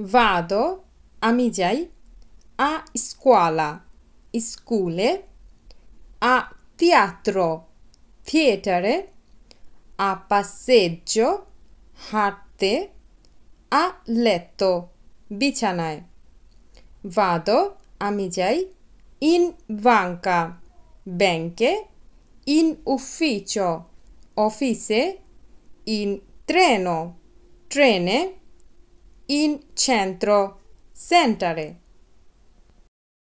Vado, amici, a scuola, scuole, a teatro, teatre, a passeggio, hatte, a letto, bicianai Vado, amici, in banca, banche, in ufficio, office, in treno, trene, in centro, centre